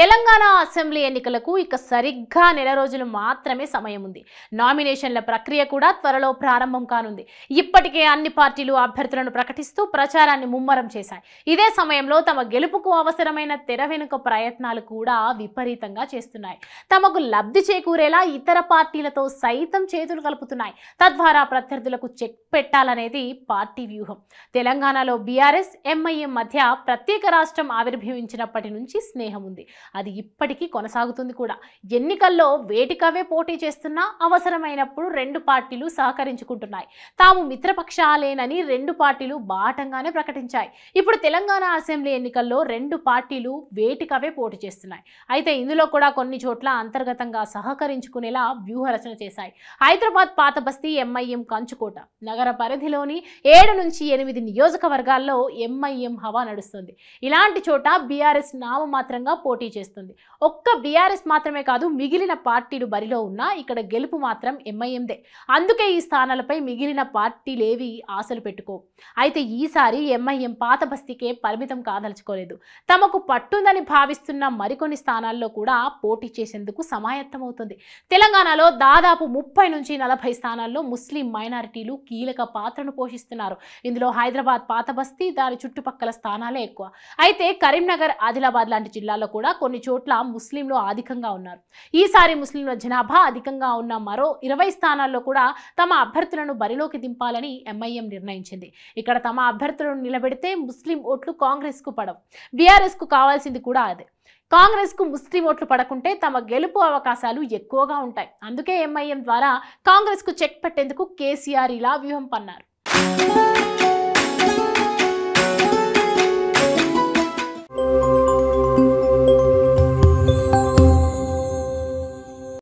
Telangana assembly ఎన్నికలకు ఇక సరిగ్గా నెల రోజులు మాత్రమే సమయం ఉంది నామినేషన్ల ప్రక్రియ కూడా త్వరలో ప్రారంభం కానుంది ఇప్పటికే అన్ని పార్టీలు అభ్యర్థులను ప్రకటిస్తూ ప్రచారాన్ని ముమ్మరం చేశాయి ఇదే సమయంలో తమ గెలుపుకు అవసరమైన తెర వెనుక ప్రయత్నాలు కూడా విపరీతంగా చేస్తున్నాయి తమకు లబ్ధి చేకూరేలా ఇతర పార్టీలతో సైతం చేతులు కలుపుతున్నాయి తద్వారా ప్రత్యర్థులకు చెక్ పెట్టాలనేది పార్టీ వ్యూహం తెలంగాణలో బీఆర్ఎస్ ఎంఐఎం మధ్య ప్రత్యేక రాష్ట్రం ఆవిర్భవించినప్పటి నుంచి స్నేహం ఉంది అది ఇప్పటికీ కొనసాగుతుంది కూడా ఎన్నికల్లో వేటికవే పోటీ చేస్తున్నా అవసరమైనప్పుడు రెండు పార్టీలు సహకరించుకుంటున్నాయి తాము మిత్రపక్షాలేనని రెండు పార్టీలు బాటంగానే ప్రకటించాయి ఇప్పుడు తెలంగాణ అసెంబ్లీ ఎన్నికల్లో రెండు పార్టీలు వేటికవే పోటీ చేస్తున్నాయి అయితే ఇందులో కూడా కొన్ని చోట్ల అంతర్గతంగా సహకరించుకునేలా వ్యూహరచన చేశాయి హైదరాబాద్ పాత బస్తీ ఎంఐఎం కంచుకోట నగర పరిధిలోని ఏడు నుంచి ఎనిమిది నియోజకవర్గాల్లో ఎంఐఎం హవా నడుస్తుంది ఇలాంటి చోట బీఆర్ఎస్ నామమాత్రంగా పోటీ చేస్తుంది ఒక్క బీఆర్ఎస్ మాత్రమే కాదు మిగిలిన పార్టీలు బరిలో ఉన్నా ఇక్కడ గెలుపు మాత్రం ఎంఐఎందే అందుకే ఈ స్థానాలపై మిగిలిన పార్టీలేవి ఆశలు పెట్టుకో అయితే ఈసారి ఎంఐఎం పాత బస్తీకే పరిమితం కాదలుచుకోలేదు తమకు పట్టుందని భావిస్తున్న మరికొన్ని స్థానాల్లో కూడా పోటీ చేసేందుకు సమాయత్తమవుతుంది తెలంగాణలో దాదాపు ముప్పై నుంచి నలభై స్థానాల్లో ముస్లిం మైనారిటీలు కీలక పాత్రను పోషిస్తున్నారు ఇందులో హైదరాబాద్ పాత బస్తీ దాని చుట్టుపక్కల స్థానాలే ఎక్కువ అయితే కరీంనగర్ ఆదిలాబాద్ లాంటి జిల్లాల్లో కూడా కొన్ని చోట్ల ముస్లింలు అధికంగా ఉన్నారు ఈసారి ముస్లింల జనాభా అధికంగా ఉన్న మరో ఇరవై స్థానాల్లో కూడా తమ అభ్యర్థులను బరిలోకి దింపాలని ఎంఐఎం నిర్ణయించింది ఇక్కడ తమ అభ్యర్థులను నిలబెడితే ముస్లిం ఓట్లు కాంగ్రెస్కు పడవు బీఆర్ఎస్కు కావాల్సింది కూడా అదే కాంగ్రెస్కు ముస్లిం ఓట్లు పడకుంటే తమ గెలుపు అవకాశాలు ఎక్కువగా ఉంటాయి అందుకే ఎంఐఎం ద్వారా కాంగ్రెస్కు చెక్ పెట్టేందుకు కేసీఆర్ ఇలా వ్యూహం పన్నారు